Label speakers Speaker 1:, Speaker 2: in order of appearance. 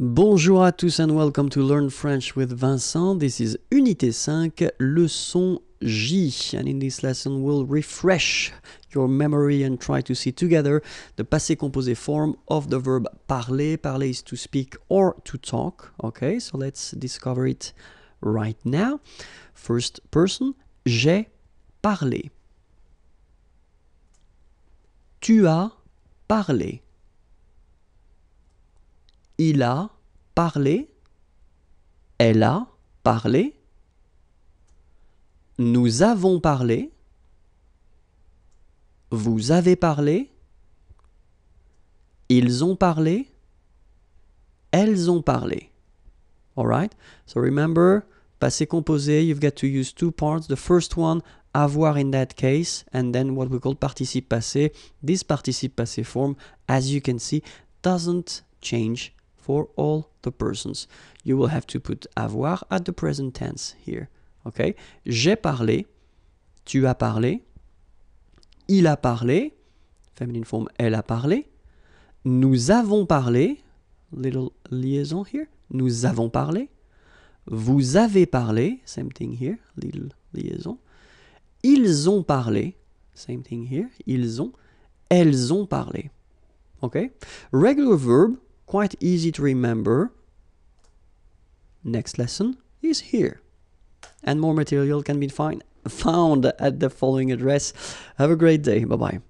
Speaker 1: Bonjour à tous and welcome to Learn French with Vincent. This is Unité 5, leçon J. And in this lesson we'll refresh your memory and try to see together the passé composé form of the verb parler. Parler is to speak or to talk. Okay, so let's discover it right now. First person, j'ai parlé. Tu as parlé. Il a parlé. Elle a parlé. Nous avons parlé. Vous avez parlé. Ils ont parlé. Elles ont parlé. Alright? So remember, passé composé, you've got to use two parts. The first one, avoir in that case, and then what we call participe passé. This participe passé form, as you can see, doesn't change for all the persons. You will have to put avoir at the present tense here. Okay? J'ai parlé, tu as parlé, il a parlé, feminine form, elle a parlé, nous avons parlé, little liaison here, nous avons parlé, vous avez parlé, same thing here, little liaison, ils ont parlé, same thing here, ils ont, elles ont parlé. Okay? Regular verb, quite easy to remember next lesson is here. And more material can be find, found at the following address. Have a great day. Bye bye.